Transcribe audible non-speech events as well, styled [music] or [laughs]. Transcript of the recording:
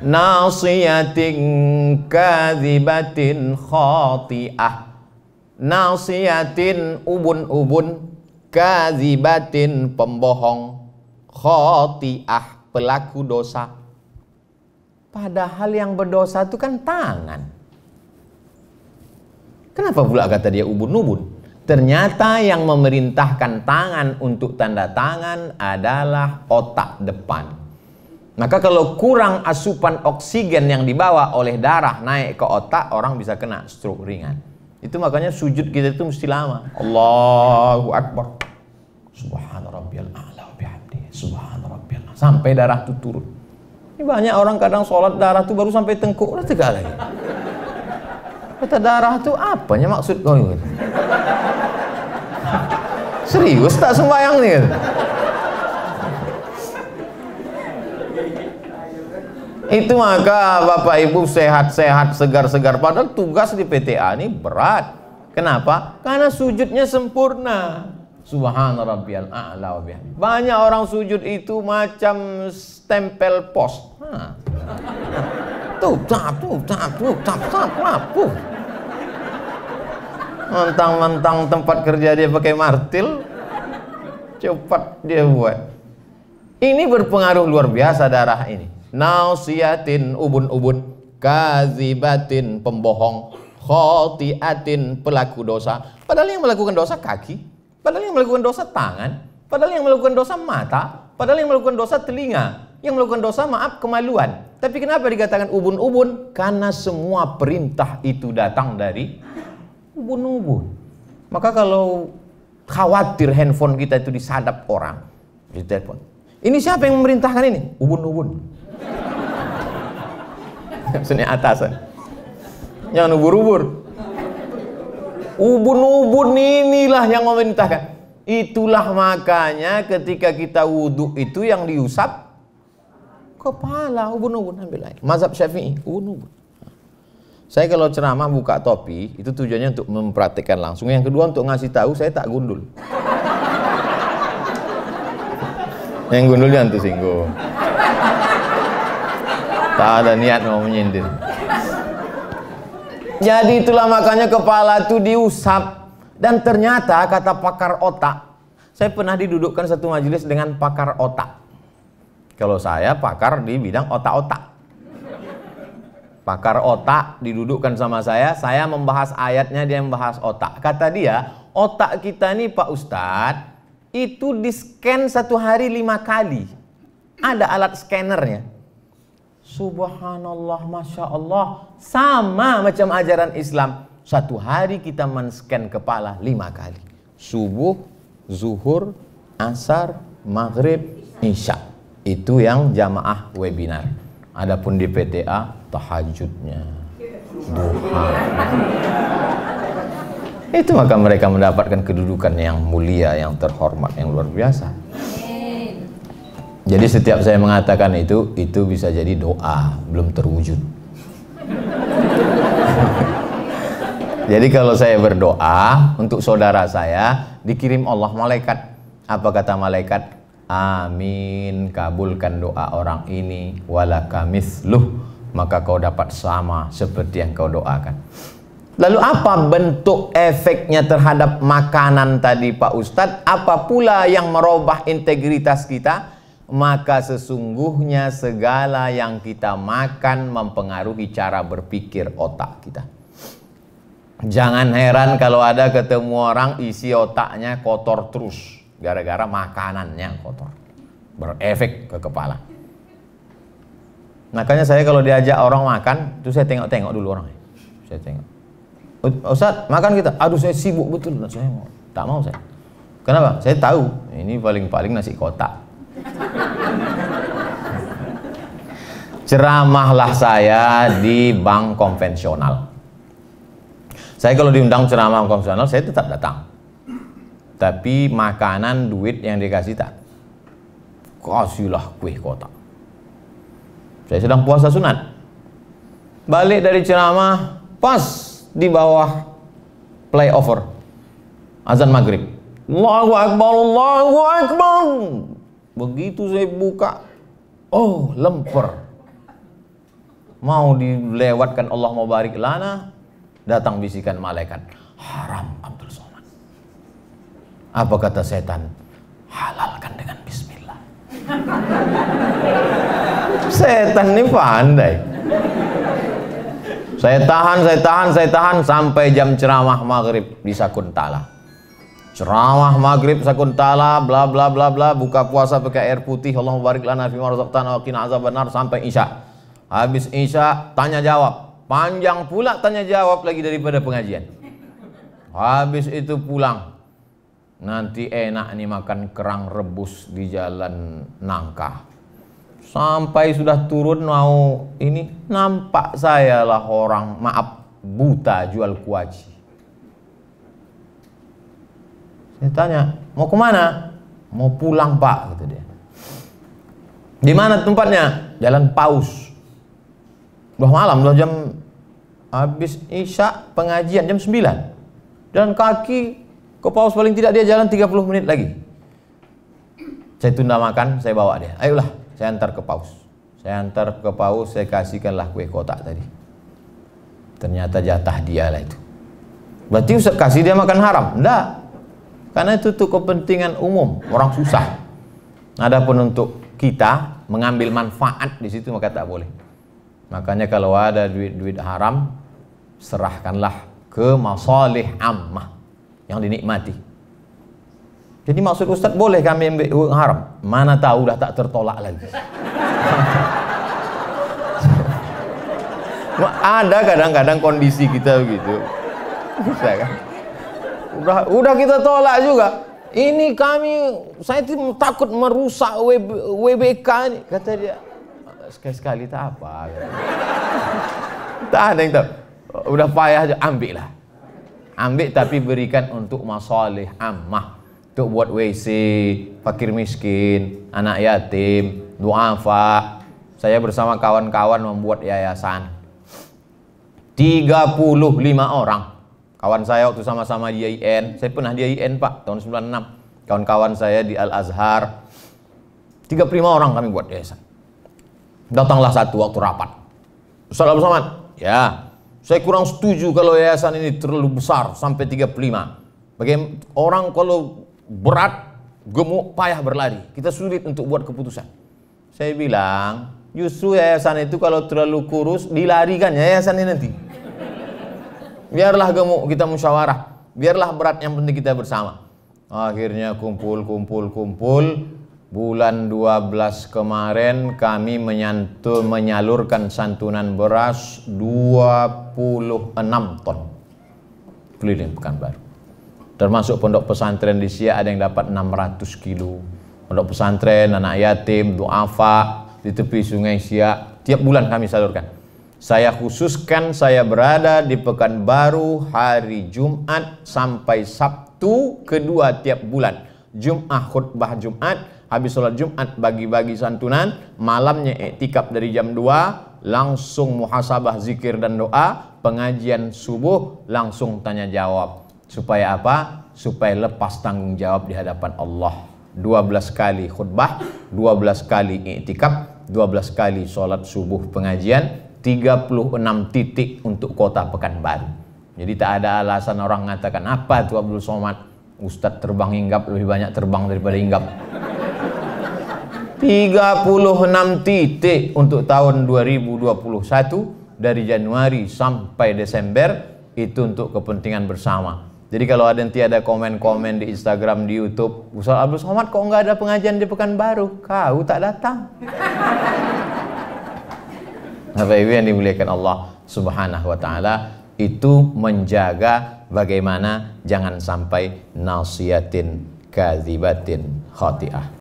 nasiyatin kadhibatin khati'ah nasiyatin ubun-ubun kadhibatin pembohong khati'ah pelaku dosa padahal yang berdosa itu kan tangan kenapa pula kata dia ubun-ubun ternyata yang memerintahkan tangan untuk tanda tangan adalah otak depan maka kalau kurang asupan oksigen yang dibawa oleh darah naik ke otak, orang bisa kena stroke ringan. Itu makanya sujud kita itu mesti lama. Allahu Akbar. Subhanarabbiyal a'la bihamdihi. Sampai darah itu turun. Ini banyak orang kadang sholat darah itu baru sampai tengkuk udah tegak lagi. Kata darah itu apanya maksud kau? Oh, iya. Serius tak sembayang nih? Itu maka Bapak Ibu sehat-sehat, segar-segar. Padahal tugas di PTA ini berat. Kenapa? Karena sujudnya sempurna. Subhanallah, a'la Banyak orang sujud itu macam stempel pos. Tuh, tap, tuh, tap, tuh, tap, Mentang-mentang tempat kerja dia pakai martil, cepat dia buat. Ini berpengaruh luar biasa darah ini. Nausiatin ubun-ubun Kazibatin pembohong Khotiatin pelaku dosa Padahal yang melakukan dosa kaki Padahal yang melakukan dosa tangan Padahal yang melakukan dosa mata Padahal yang melakukan dosa telinga Yang melakukan dosa maaf kemaluan Tapi kenapa dikatakan ubun-ubun? Karena semua perintah itu datang dari ubun-ubun Maka kalau khawatir handphone kita itu disadap orang Di telepon Ini siapa yang memerintahkan ini? Ubun-ubun [laughs] Maksudnya atasan. Jangan ubur-ubur. Ubun-ubun inilah yang memerintahkan. Itulah makanya ketika kita wudhu itu yang diusap kepala ubun-ubun ambil air. Mazhab Syafi'i ubun-ubun. Saya kalau ceramah buka topi itu tujuannya untuk memperhatikan langsung. Yang kedua untuk ngasih tahu saya tak gundul. [laughs] Yang gundul jangan tersinggung tak ada niat mau menyindir jadi itulah makanya kepala itu diusap dan ternyata kata pakar otak saya pernah didudukkan satu majelis dengan pakar otak kalau saya pakar di bidang otak-otak pakar otak didudukkan sama saya saya membahas ayatnya dia membahas otak kata dia otak kita nih Pak Ustadz itu di scan satu hari lima kali ada alat scannernya Subhanallah, Masya Allah. Sama macam ajaran Islam. Satu hari kita men-scan kepala lima kali. Subuh, zuhur, asar, maghrib, isya. Itu yang jamaah webinar. Adapun di PTA, tahajudnya. Duha. Itu maka mereka mendapatkan kedudukan yang mulia, yang terhormat, yang luar biasa. Jadi setiap saya mengatakan itu, itu bisa jadi doa, belum terwujud. jadi kalau saya berdoa untuk saudara saya, dikirim Allah malaikat. Apa kata malaikat? Amin, kabulkan doa orang ini. Walaka misluh, maka kau dapat sama seperti yang kau doakan. Lalu apa bentuk efeknya terhadap makanan tadi Pak Ustadz? Apa pula yang merubah integritas kita? maka sesungguhnya segala yang kita makan mempengaruhi cara berpikir otak kita. Jangan heran kalau ada ketemu orang isi otaknya kotor terus gara-gara makanannya kotor. Berefek ke kepala. Makanya saya kalau diajak orang makan, itu saya tengok-tengok dulu orangnya. Saya tengok. Ustaz, makan kita. Aduh, saya sibuk betul. Saya mau. Tak mau saya. Kenapa? Saya tahu. Ini paling-paling nasi kotak ceramahlah saya di bank konvensional. Saya kalau diundang ceramah konvensional, saya tetap datang. Tapi makanan, duit yang dikasih tak. Kasihlah kue kotak. Saya sedang puasa sunat. Balik dari ceramah, pas di bawah play over, Azan maghrib. Allahu Akbar, Allahu Akbar. Begitu saya buka, oh lemper mau dilewatkan Allah mau barik lana datang bisikan malaikat haram Abdul Somad apa kata setan halalkan dengan bismillah [laughs] setan ini pandai saya tahan, saya tahan, saya tahan sampai jam ceramah maghrib di Sakuntala. Ceramah maghrib Sakuntala, bla bla bla bla, buka puasa pakai air putih, Allah barik lana fi marzaqtana wa azab benar sampai isya. Habis Isya tanya jawab. Panjang pula tanya jawab lagi daripada pengajian. Habis itu pulang. Nanti enak nih makan kerang rebus di jalan Nangka. Sampai sudah turun mau ini nampak saya lah orang maaf buta jual kuaci. Saya tanya, mau kemana? Mau pulang pak, kata dia. Di mana tempatnya? Jalan Paus udah malam udah jam habis isya pengajian jam 9 dan kaki ke paus paling tidak dia jalan 30 menit lagi saya tunda makan saya bawa dia ayolah saya antar ke paus saya antar ke paus saya kasihkanlah kue kotak tadi ternyata jatah dia lah itu berarti Ustaz kasih dia makan haram enggak karena itu untuk kepentingan umum orang susah adapun untuk kita mengambil manfaat di situ maka tak boleh Makanya kalau ada duit-duit haram, serahkanlah ke masalih ammah yang dinikmati. Jadi maksud Ustaz boleh kami ambil uang haram? Mana tahu dah tak tertolak lagi. [laughs] ada kadang-kadang kondisi kita begitu. Bisa kan? Udah, udah kita tolak juga. Ini kami, saya takut merusak WB, WBK ini, kata dia sekali-sekali tak apa. tak ada yang tahu. Udah payah aja, ambil lah. Ambil tapi berikan untuk masalih ammah. Untuk buat WC, fakir miskin, anak yatim, duafa. Saya bersama kawan-kawan membuat yayasan. 35 orang. Kawan saya waktu sama-sama di IAIN, saya pernah di IAIN Pak, tahun 96. Kawan-kawan saya di Al-Azhar. 35 orang kami buat yayasan Datanglah satu waktu rapat. Salam Samad. Ya, saya kurang setuju kalau yayasan ini terlalu besar sampai 35. Bagaimana orang kalau berat, gemuk, payah berlari. Kita sulit untuk buat keputusan. Saya bilang, justru yayasan itu kalau terlalu kurus dilarikan yayasan ini nanti. Biarlah gemuk kita musyawarah. Biarlah berat yang penting kita bersama. Akhirnya kumpul, kumpul, kumpul bulan 12 kemarin kami menyantul, menyalurkan santunan beras 26 ton keliling Pekanbaru. Termasuk pondok pesantren di Sia ada yang dapat 600 kilo. Pondok pesantren, anak yatim, duafa di tepi sungai Sia tiap bulan kami salurkan. Saya khususkan saya berada di Pekanbaru hari Jumat sampai Sabtu kedua tiap bulan. Jum'ah khutbah Jumat habis sholat Jumat bagi-bagi santunan, malamnya iktikaf dari jam 2, langsung muhasabah zikir dan doa, pengajian subuh langsung tanya jawab. Supaya apa? Supaya lepas tanggung jawab di hadapan Allah. 12 kali khutbah, 12 kali iktikaf, 12 kali sholat subuh pengajian, 36 titik untuk kota Pekanbaru. Jadi tak ada alasan orang mengatakan apa itu Abdul Somad Ustadz terbang hinggap lebih banyak terbang daripada hinggap. 36 titik untuk tahun 2021 dari Januari sampai Desember itu untuk kepentingan bersama. Jadi kalau ada nanti ada komen-komen di Instagram, di Youtube, Ustaz Abdul Somad kok nggak ada pengajian di Pekanbaru? Kau tak datang. Bapak [laughs] Ibu yang dimuliakan Allah Subhanahu wa taala, itu menjaga bagaimana jangan sampai nasiatin kazibatin khati'ah.